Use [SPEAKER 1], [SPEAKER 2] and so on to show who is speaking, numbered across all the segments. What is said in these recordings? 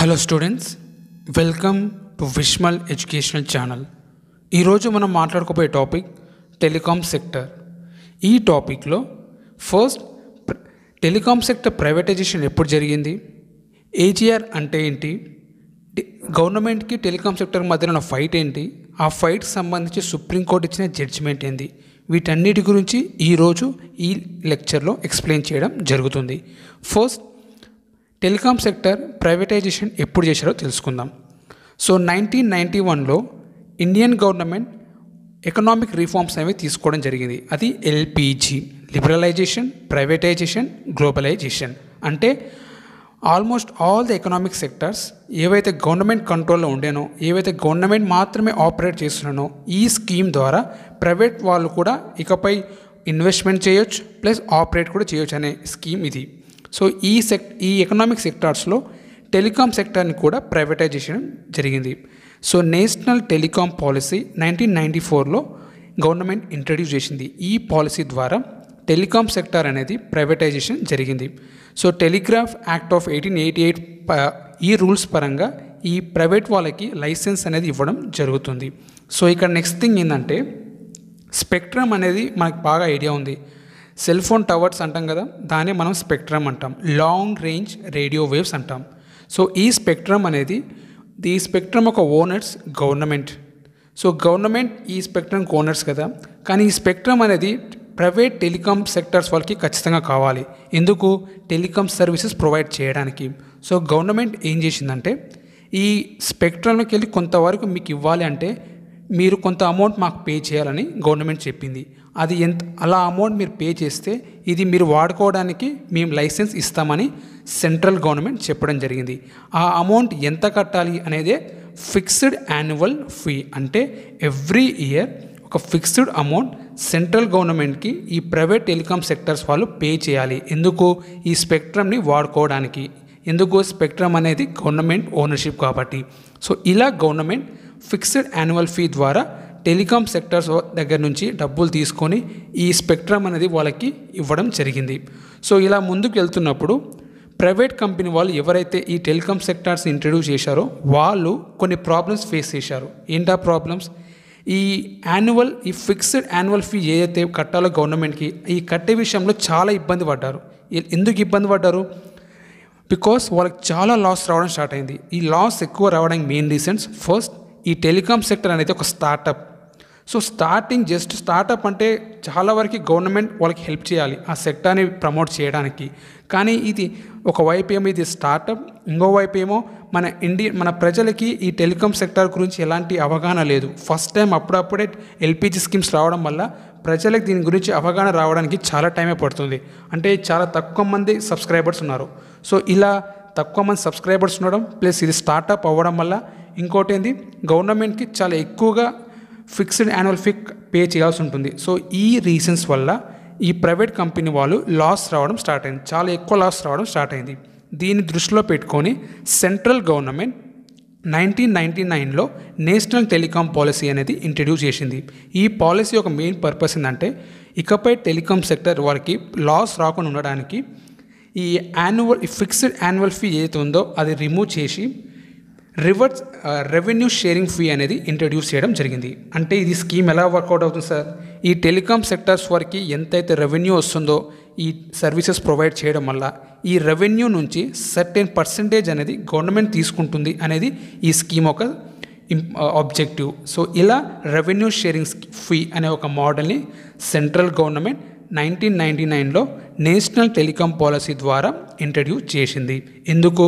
[SPEAKER 1] hello students welcome to Vishmal educational channel ఈరోజు మనం మాట్లాడుకోబోయే topic telecom sector ఈ టాపిక్లో ఫస్ట్ టెలికాం సెక్టర్ ప్రైవేటైజేషన్ ఎప్పుడు జరిగింది ఏజీఆర్ అంటే ఏంటి గవర్నమెంట్కి టెలికాం సెక్టర్ మధ్యన ఉన్న ఫైట్ ఏంటి ఆ ఫైట్కి సంబంధించి సుప్రీంకోర్టు ఇచ్చిన జడ్జిమెంట్ ఏంటి వీటన్నిటి గురించి ఈరోజు ఈ లెక్చర్లో ఎక్స్ప్లెయిన్ చేయడం జరుగుతుంది ఫస్ట్ టెలికాం సెక్టర్ ప్రైవేటైజేషన్ ఎప్పుడు చేశారో తెలుసుకుందాం సో నైన్టీన్ నైంటీ వన్లో ఇండియన్ గవర్నమెంట్ ఎకనామిక్ రిఫార్మ్స్ అనేవి తీసుకోవడం జరిగింది అది ఎల్పిజి లిబరలైజేషన్ ప్రైవేటైజేషన్ గ్లోబలైజేషన్ అంటే almost all the economic sectors ఏవైతే గవర్నమెంట్ కంట్రోల్లో ఉండేనో ఏవైతే గవర్నమెంట్ మాత్రమే ఆపరేట్ చేస్తున్నానో ఈ స్కీమ్ ద్వారా ప్రైవేట్ వాళ్ళు కూడా ఇకపై ఇన్వెస్ట్మెంట్ చేయొచ్చు ప్లస్ ఆపరేట్ కూడా చేయొచ్చు అనే స్కీమ్ ఇది సో ఈ సెక్ ఈ ఎకనామిక్ సెక్టార్స్లో టెలికాం సెక్టార్ని కూడా ప్రైవేటైజ్ చేయడం జరిగింది so national telecom policy nineteen ninety ఫోర్లో గవర్నమెంట్ ఇంట్రడ్యూస్ చేసింది ఈ పాలసీ ద్వారా టెలికాం సెక్టార్ అనేది ప్రైవేటైజేషన్ జరిగింది so telegraph act of eighteen eighty eight ఈ రూల్స్ పరంగా ఈ ప్రైవేట్ వాళ్ళకి లైసెన్స్ అనేది ఇవ్వడం జరుగుతుంది సో ఇక్కడ నెక్స్ట్ థింగ్ ఏంటంటే స్పెక్ట్రమ్ అనేది మనకు బాగా ఐడియా ఉంది సెల్ ఫోన్ టవర్స్ అంటాం కదా దాన్ని మనం స్పెక్ట్రమ్ అంటాం లాంగ్ రేంజ్ రేడియో వేవ్స్ అంటాం సో ఈ స్పెక్ట్రమ్ అనేది ఈ స్పెక్ట్రమ్ ఒక ఓనర్స్ గవర్నమెంట్ సో గవర్నమెంట్ ఈ స్పెక్ట్రమ్ ఓనర్స్ కదా కానీ ఈ స్పెక్ట్రమ్ అనేది ప్రైవేట్ టెలికాం సెక్టర్స్ వాళ్ళకి ఖచ్చితంగా కావాలి ఎందుకు టెలికాం సర్వీసెస్ ప్రొవైడ్ చేయడానికి సో గవర్నమెంట్ ఏం చేసిందంటే ఈ స్పెక్ట్రంలోకి వెళ్ళి కొంతవరకు మీకు ఇవ్వాలి అంటే మీరు కొంత అమౌంట్ మాకు పే చేయాలని గవర్నమెంట్ చెప్పింది అది ఎంత అలా అమౌంట్ మీరు పే చేస్తే ఇది మీరు వాడుకోవడానికి మేము లైసెన్స్ ఇస్తామని సెంట్రల్ గవర్నమెంట్ చెప్పడం జరిగింది ఆ అమౌంట్ ఎంత కట్టాలి అనేదే ఫిక్స్డ్ యాన్యువల్ ఫీ అంటే ఎవ్రీ ఇయర్ ఒక ఫిక్స్డ్ అమౌంట్ సెంట్రల్ గవర్నమెంట్కి ఈ ప్రైవేట్ టెలికాం సెక్టర్స్ వాళ్ళు పే చేయాలి ఎందుకు ఈ స్పెక్ట్రమ్ని వాడుకోవడానికి ఎందుకు స్పెక్ట్రమ్ అనేది గవర్నమెంట్ ఓనర్షిప్ కాబట్టి సో ఇలా గవర్నమెంట్ ఫిక్స్డ్ యాన్యువల్ ఫీ ద్వారా టెలికాం సెక్టర్స్ దగ్గర నుంచి డబ్బులు తీసుకొని ఈ స్పెక్ట్రమ్ అనేది వాళ్ళకి ఇవ్వడం జరిగింది సో ఇలా ముందుకు వెళ్తున్నప్పుడు ప్రైవేట్ కంపెనీ వాళ్ళు ఎవరైతే ఈ టెలికాం సెక్టర్స్ ఇంట్రడ్యూస్ చేశారో వాళ్ళు కొన్ని ప్రాబ్లమ్స్ ఫేస్ చేశారు ఏంటా ప్రాబ్లమ్స్ ఈ యాన్యువల్ ఈ ఫిక్స్డ్ యాన్యువల్ ఫీ ఏదైతే కట్టాలో గవర్నమెంట్కి ఈ కట్టే విషయంలో చాలా ఇబ్బంది పడ్డారు ఎందుకు ఇబ్బంది పడ్డారు బికాస్ వాళ్ళకి చాలా లాస్ రావడం స్టార్ట్ అయింది ఈ లాస్ ఎక్కువ రావడానికి మెయిన్ రీజన్స్ ఫస్ట్ ఈ టెలికాం సెక్టర్ అనేది ఒక startup so starting just startup అంటే చాలా వరకు గవర్నమెంట్ వాళ్ళకి హెల్ప్ చేయాలి ఆ సెక్టార్ని ప్రమోట్ చేయడానికి కానీ ఇది ఒకవైపు ఏమో ఇది స్టార్టప్ ఇంకోవైపు ఏమో మన ఇండి మన ప్రజలకి ఈ టెలికాం సెక్టార్ గురించి ఎలాంటి అవగాహన లేదు ఫస్ట్ టైం అప్పుడప్పుడే ఎల్పిజి స్కీమ్స్ రావడం వల్ల ప్రజలకు దీని గురించి అవగాహన రావడానికి చాలా టైమే పడుతుంది అంటే చాలా తక్కువ మంది సబ్స్క్రైబర్స్ ఉన్నారు సో ఇలా తక్కువ మంది సబ్స్క్రైబర్స్ ఉండడం ప్లస్ ఇది స్టార్టప్ అవ్వడం వల్ల ఇంకోటి ఏంది గవర్నమెంట్కి చాలా ఎక్కువగా ఫిక్స్డ్ యాన్యువల్ ఫిక్ పే చేయాల్సి ఉంటుంది సో ఈ రీజన్స్ వల్ల ఈ ప్రైవేట్ కంపెనీ వాళ్ళు లాస్ రావడం స్టార్ట్ అయింది చాలా ఎక్కువ లాస్ రావడం స్టార్ట్ అయింది దీన్ని దృష్టిలో పెట్టుకొని సెంట్రల్ గవర్నమెంట్ నైన్టీన్ నైన్టీ నైన్లో నేషనల్ టెలికామ్ పాలసీ అనేది ఇంట్రడ్యూస్ చేసింది ఈ పాలసీ యొక్క మెయిన్ పర్పస్ ఏంటంటే ఇకపై టెలికాం సెక్టర్ వారికి లాస్ రాకుండా ఉండడానికి ఈ యాన్యువల్ ఫిక్స్డ్ యాన్యువల్ ఫీ ఏదైతే ఉందో అది రిమూవ్ చేసి రివర్స్ రెవెన్యూ షేరింగ్ ఫీ అనేది ఇంట్రడ్యూస్ చేయడం జరిగింది అంటే ఇది స్కీమ్ ఎలా వర్కౌట్ అవుతుంది సార్ ఈ టెలికామ్ సెక్టర్స్ వారికి ఎంతైతే రెవెన్యూ వస్తుందో ఈ సర్వీసెస్ ప్రొవైడ్ చేయడం వల్ల ఈ రెవెన్యూ నుంచి సర్టెన్ పర్సంటేజ్ అనేది గవర్నమెంట్ తీసుకుంటుంది అనేది ఈ స్కీమ్ ఒక ఆబ్జెక్టివ్ సో ఇలా రెవెన్యూ షేరింగ్ ఫీ అనే ఒక మోడల్ని సెంట్రల్ గవర్నమెంట్ నైన్టీన్ నైన్టీ నైన్లో నేషనల్ టెలికామ్ పాలసీ ద్వారా ఇంట్రడ్యూస్ చేసింది ఎందుకు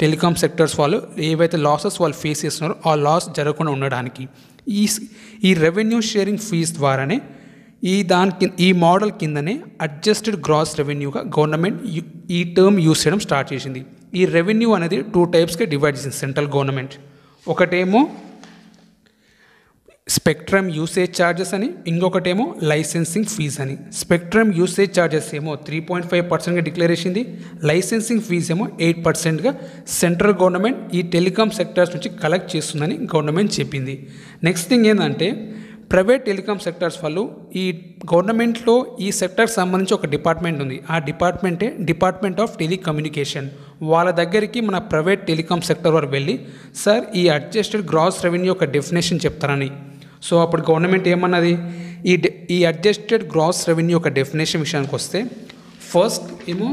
[SPEAKER 1] టెలికాం సెక్టర్స్ వాళ్ళు ఏవైతే లాసెస్ వాళ్ళు ఫేస్ చేస్తున్నారో ఆ లాస్ జరగకుండా ఉండడానికి ఈ ఈ రెవెన్యూ షేరింగ్ ఫీజ్ ద్వారానే ఈ దాని కింద ఈ మోడల్ కిందనే అడ్జస్టెడ్ గ్రాస్ రెవెన్యూగా గవర్నమెంట్ ఈ టర్మ్ యూస్ చేయడం స్టార్ట్ చేసింది ఈ రెవెన్యూ అనేది టూ టైప్స్గా డివైడ్ చేసింది సెంట్రల్ గవర్నమెంట్ ఒకటేమో స్పెక్ట్రమ్ యూసేజ్ ఛార్జెస్ అని ఇంకొకటేమో లైసెన్సింగ్ ఫీజ్ అని స్పెక్ట్రమ్ యూసేజ్ ఛార్జెస్ ఏమో త్రీ పాయింట్ ఫైవ్ పర్సెంట్గా డిక్లేర్ చేసింది లైసెన్సింగ్ ఫీజ్ ఏమో ఎయిట్ పర్సెంట్గా సెంట్రల్ గవర్నమెంట్ ఈ టెలికాం సెక్టర్స్ నుంచి కలెక్ట్ చేస్తుందని గవర్నమెంట్ చెప్పింది నెక్స్ట్ థింగ్ ఏంటంటే ప్రైవేట్ టెలికాం సెక్టర్స్ వాళ్ళు ఈ గవర్నమెంట్లో ఈ సెక్టర్కి సంబంధించి ఒక డిపార్ట్మెంట్ ఉంది ఆ డిపార్ట్మెంటే డిపార్ట్మెంట్ ఆఫ్ టెలికమ్యూనికేషన్ వాళ్ళ దగ్గరికి మన ప్రైవేట్ టెలికాం సెక్టర్ వారు వెళ్ళి సార్ ఈ అడ్జస్టెడ్ గ్రాస్ రెవెన్యూ యొక్క డెఫినేషన్ చెప్తారని సో అప్పుడు గవర్నమెంట్ ఏమన్నది ఈ ఈ అడ్జస్టెడ్ గ్రాస్ రెవెన్యూ యొక్క డెఫినేషన్ విషయానికి వస్తే ఫస్ట్ ఏమో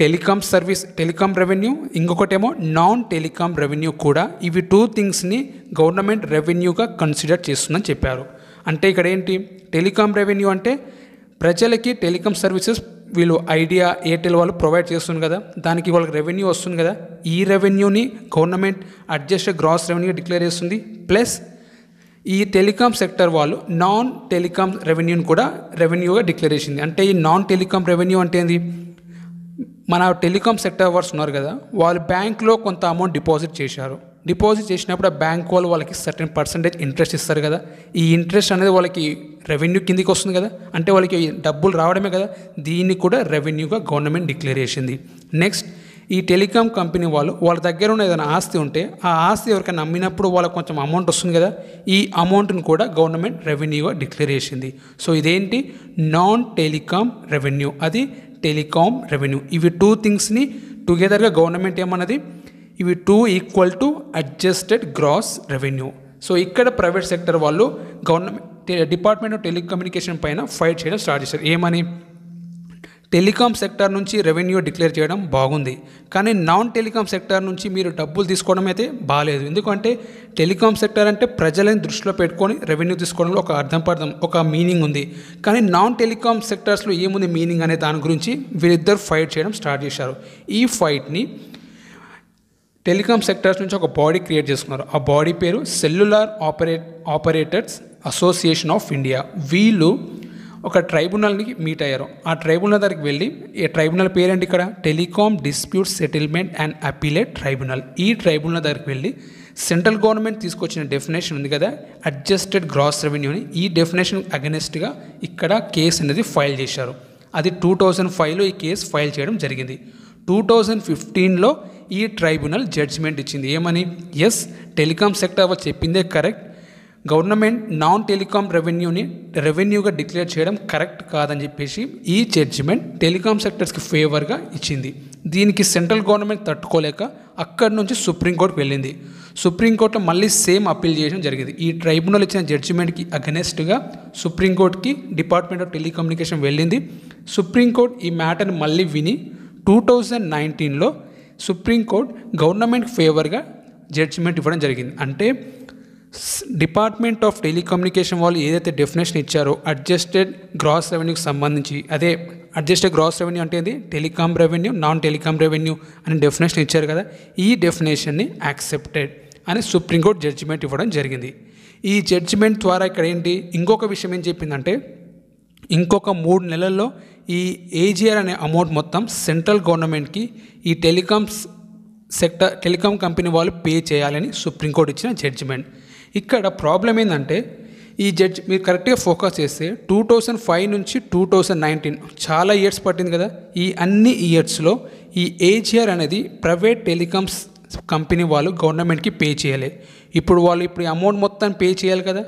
[SPEAKER 1] టెలికాం సర్వీస్ టెలికాం రెవెన్యూ ఇంకొకటేమో నాన్ టెలికాం రెవెన్యూ కూడా ఇవి టూ థింగ్స్ని గవర్నమెంట్ రెవెన్యూగా కన్సిడర్ చేస్తుందని చెప్పారు అంటే ఇక్కడ ఏంటి టెలికాం రెవెన్యూ అంటే ప్రజలకి టెలికామ్ సర్వీసెస్ వీళ్ళు ఐడియా ఎయిర్టెల్ వాళ్ళు ప్రొవైడ్ చేస్తుంది కదా దానికి వాళ్ళకి రెవెన్యూ వస్తుంది కదా ఈ రెవెన్యూని government adjust gross revenue declare చేస్తుంది ప్లస్ ఈ టెలికాం సెక్టర్ వాళ్ళు నాన్ టెలికామ్ రెవెన్యూని కూడా రెవెన్యూగా డిక్లేర్ చేసింది అంటే ఈ నాన్ టెలికామ్ రెవెన్యూ అంటే ఏంది మన టెలికామ్ సెక్టర్ వర్స్ ఉన్నారు కదా వాళ్ళు బ్యాంక్లో కొంత అమౌంట్ డిపాజిట్ చేశారు డిపాజిట్ చేసినప్పుడు ఆ బ్యాంక్ వాళ్ళు వాళ్ళకి సర్టెన్ పర్సంటేజ్ ఇంట్రెస్ట్ ఇస్తారు కదా ఈ ఇంట్రెస్ట్ అనేది వాళ్ళకి రెవెన్యూ కిందికి వస్తుంది కదా అంటే వాళ్ళకి డబ్బులు రావడమే కదా దీన్ని కూడా రెవెన్యూగా గవర్నమెంట్ డిక్లేర్ చేసింది నెక్స్ట్ ఈ టెలికాం కంపెనీ వాళ్ళు వాళ్ళ దగ్గర ఉన్న ఏదైనా ఆస్తి ఉంటే ఆ ఆస్తి ఎవరికైనా అమ్మినప్పుడు వాళ్ళకి కొంచెం అమౌంట్ వస్తుంది కదా ఈ అమౌంట్ను కూడా గవర్నమెంట్ రెవెన్యూగా డిక్లేర్ చేసింది సో ఇదేంటి నాన్ టెలికాం రెవెన్యూ అది టెలికాం రెవెన్యూ ఇవి టూ థింగ్స్ని టుగెదర్గా గవర్నమెంట్ ఏమన్నది ఇవి two equal to adjusted gross revenue so ఇక్కడ ప్రైవేట్ సెక్టర్ వాళ్ళు గవర్నమెంట్ డిపార్ట్మెంట్ ఆఫ్ టెలికమ్యూనికేషన్ పైన ఫైట్ చేయడం స్టార్ట్ చేశారు ఏమని టెలికాం సెక్టర్ నుంచి రెవెన్యూ డిక్లేర్ చేయడం బాగుంది కానీ నాన్ టెలికాం సెక్టర్ నుంచి మీరు డబ్బులు తీసుకోవడం అయితే బాగాలేదు ఎందుకంటే టెలికాం సెక్టర్ అంటే ప్రజలను దృష్టిలో పెట్టుకొని రెవెన్యూ తీసుకోవడంలో ఒక అర్థం పర్థం ఒక మీనింగ్ ఉంది కానీ నాన్ టెలికాం సెక్టర్స్లో ఏముంది మీనింగ్ అనే దాని గురించి వీరిద్దరు ఫైట్ చేయడం స్టార్ట్ చేశారు ఈ ఫైట్ని టెలికాం సెక్టర్స్ నుంచి ఒక బాడీ క్రియేట్ చేసుకున్నారు ఆ బాడీ పేరు cellular operate operators association of India వీళ్ళు ఒక ట్రైబ్యునల్కి మీట్ అయ్యారు ఆ ట్రైబ్యునల్ దగ్గరికి వెళ్ళి ఈ ట్రైబ్యునల్ పేరేంటి ఇక్కడ telecom dispute settlement and appellate tribunal ఈ ట్రైబ్యునల్ దగ్గరికి వెళ్ళి సెంట్రల్ గవర్నమెంట్ తీసుకొచ్చిన డెఫినేషన్ ఉంది కదా అడ్జస్టెడ్ గ్రాస్ రెవెన్యూని ఈ డెఫినేషన్ అగెనెస్ట్గా ఇక్కడ కేసు అనేది ఫైల్ చేశారు అది టూ థౌజండ్ ఫైవ్లో ఈ కేసు ఫైల్ చేయడం జరిగింది టూ థౌజండ్ ఫిఫ్టీన్లో ఈ ట్రైబ్యునల్ జడ్జిమెంట్ ఇచ్చింది ఏమని ఎస్ టెలికాం సెక్టర్ వాళ్ళు చెప్పిందే కరెక్ట్ గవర్నమెంట్ నాన్ టెలికాం రెవెన్యూని రెవెన్యూగా డిక్లేర్ చేయడం కరెక్ట్ కాదని చెప్పేసి ఈ జడ్జిమెంట్ టెలికాం సెక్టర్స్కి ఫేవర్గా ఇచ్చింది దీనికి సెంట్రల్ గవర్నమెంట్ తట్టుకోలేక అక్కడి నుంచి సుప్రీంకోర్టు వెళ్ళింది సుప్రీంకోర్టులో మళ్ళీ సేమ్ అప్పీల్ చేయడం జరిగింది ఈ ట్రైబ్యునల్ ఇచ్చిన జడ్జిమెంట్కి అగెనెస్ట్గా సుప్రీంకోర్టుకి డిపార్ట్మెంట్ ఆఫ్ టెలికమ్యూనికేషన్ వెళ్ళింది సుప్రీంకోర్టు ఈ మ్యాటర్ని మళ్ళీ విని టూ థౌజండ్ నైన్టీన్లో సుప్రీంకోర్టు గవర్నమెంట్ ఫేవర్గా జడ్జిమెంట్ ఇవ్వడం జరిగింది అంటే డిపార్ట్మెంట్ ఆఫ్ టెలికమ్యూనికేషన్ వాళ్ళు ఏదైతే డెఫినేషన్ ఇచ్చారో అడ్జస్టెడ్ గ్రాస్ రెవెన్యూకి సంబంధించి అదే అడ్జస్టెడ్ గ్రాస్ రెవెన్యూ అంటే ఏంటి telecom revenue non telecom revenue అనే డెఫినేషన్ ఇచ్చారు కదా ఈ డెఫినేషన్ని యాక్సెప్టెడ్ అని సుప్రీంకోర్టు జడ్జిమెంట్ ఇవ్వడం జరిగింది ఈ జడ్జిమెంట్ ద్వారా ఇక్కడ ఏంటి ఇంకొక విషయం ఏం చెప్పిందంటే ఇంకొక మూడు నెలల్లో ఈ ఏజీఆర్ అనే అమౌంట్ మొత్తం సెంట్రల్ గవర్నమెంట్కి ఈ టెలికామ్స్ సెక్టర్ టెలికామ్ కంపెనీ వాళ్ళు పే చేయాలని సుప్రీంకోర్టు ఇచ్చిన జడ్జిమెంట్ ఇక్కడ ప్రాబ్లం ఏంటంటే ఈ జడ్జ్ మీరు కరెక్ట్గా ఫోకస్ చేస్తే టూ థౌజండ్ ఫైవ్ నుంచి టూ థౌజండ్ నైన్టీన్ చాలా ఇయర్స్ పట్టింది కదా ఈ అన్ని ఇయర్స్లో ఈ ఏజిఆర్ అనేది ప్రైవేట్ టెలికామ్స్ కంపెనీ వాళ్ళు గవర్నమెంట్కి పే చేయాలి ఇప్పుడు వాళ్ళు ఇప్పుడు అమౌంట్ మొత్తం పే చేయాలి కదా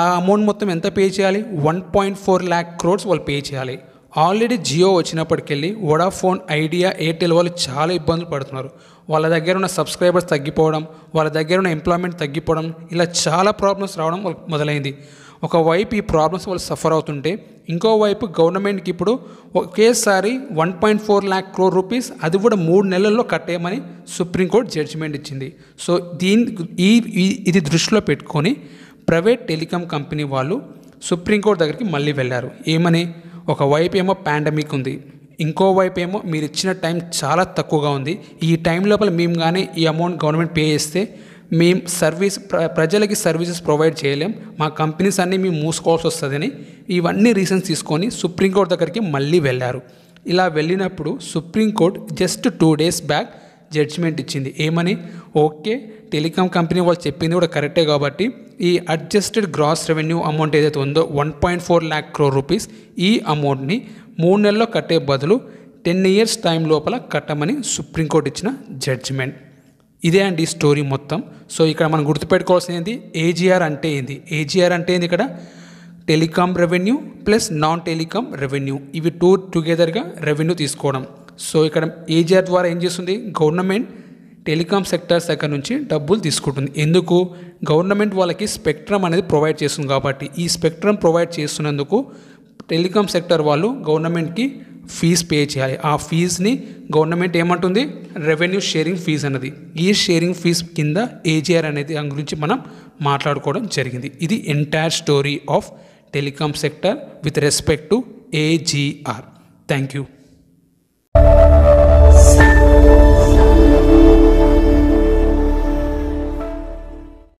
[SPEAKER 1] ఆ అమౌంట్ మొత్తం ఎంత పే చేయాలి one point four lakh crores వాళ్ళు పే చేయాలి ఆల్రెడీ జియో వచ్చినప్పటికెళ్ళి వడాఫోన్ ఐడియా ఎయిర్టెల్ వాళ్ళు చాలా ఇబ్బందులు పడుతున్నారు వాళ్ళ దగ్గర ఉన్న సబ్స్క్రైబర్స్ తగ్గిపోవడం వాళ్ళ దగ్గర ఉన్న ఎంప్లాయ్మెంట్ తగ్గిపోవడం ఇలా చాలా ప్రాబ్లమ్స్ రావడం వాళ్ళకి మొదలైంది ఒకవైపు ఈ ప్రాబ్లమ్స్ వాళ్ళు సఫర్ అవుతుంటే ఇంకోవైపు గవర్నమెంట్కి ఇప్పుడు ఒకేసారి one point four lakh crore rupees అది కూడా మూడు నెలల్లో కట్టేయమని సుప్రీంకోర్టు జడ్జిమెంట్ ఇచ్చింది సో దీని ఈ ఇది దృష్టిలో పెట్టుకొని ప్రైవేట్ టెలికాం కంపెనీ వాళ్ళు సుప్రీంకోర్టు దగ్గరికి మళ్ళీ వెళ్ళారు ఏమని ఒకవైపు ఏమో పాండమిక్ ఉంది ఇంకోవైపు ఏమో మీరు ఇచ్చిన టైం చాలా తక్కువగా ఉంది ఈ టైం లోపల మేము కానీ ఈ అమౌంట్ గవర్నమెంట్ పే చేస్తే మేము సర్వీస్ ప్రజలకి సర్వీసెస్ ప్రొవైడ్ చేయలేం మా కంపెనీస్ అన్నీ మేము మూసుకోవాల్సి వస్తుందని ఇవన్నీ రీజన్స్ తీసుకొని సుప్రీంకోర్టు దగ్గరికి మళ్ళీ వెళ్ళారు ఇలా వెళ్ళినప్పుడు supreme court just two days back judgement ఇచ్చింది ఏమని ఓకే టెలికామ్ కంపెనీ వాళ్ళు చెప్పింది కూడా కరెక్టే కాబట్టి ఈ అడ్జస్టెడ్ గ్రాస్ రెవెన్యూ అమౌంట్ ఏదైతే ఉందో one point four lakh crore rupees ఈ అమౌంట్ని మూడు నెలల్లో కట్టే బదులు టెన్ ఇయర్స్ టైం లోపల కట్టమని సుప్రీంకోర్టు ఇచ్చిన జడ్జిమెంట్ ఇదే అండి స్టోరీ మొత్తం సో ఇక్కడ మనం గుర్తుపెట్టుకోవాల్సింది ఏంటి ఏజీఆర్ అంటే ఏంది ఏజీఆర్ అంటే ఏంది ఇక్కడ telecom revenue plus non telecom revenue ఇవి టూ టుగెదర్గా రెవెన్యూ తీసుకోవడం సో ఇక్కడ ఏజీఆర్ ద్వారా ఏం చేస్తుంది గవర్నమెంట్ టెలికాం సెక్టర్ దగ్గర నుంచి డబ్బులు తీసుకుంటుంది ఎందుకు గవర్నమెంట్ వాళ్ళకి స్పెక్ట్రమ్ అనేది ప్రొవైడ్ చేస్తుంది కాబట్టి ఈ స్పెక్ట్రమ్ ప్రొవైడ్ చేస్తున్నందుకు టెలికాం సెక్టర్ వాళ్ళు గవర్నమెంట్కి ఫీజ్ పే చేయాలి ఆ ఫీజ్ని గవర్నమెంట్ ఏమంటుంది రెవెన్యూ షేరింగ్ ఫీజ్ అన్నది ఈ షేరింగ్ ఫీజ్ కింద ఏజీఆర్ అనేది దాని గురించి మనం మాట్లాడుకోవడం జరిగింది ఇది entire story of telecom sector with respect to AGR thank you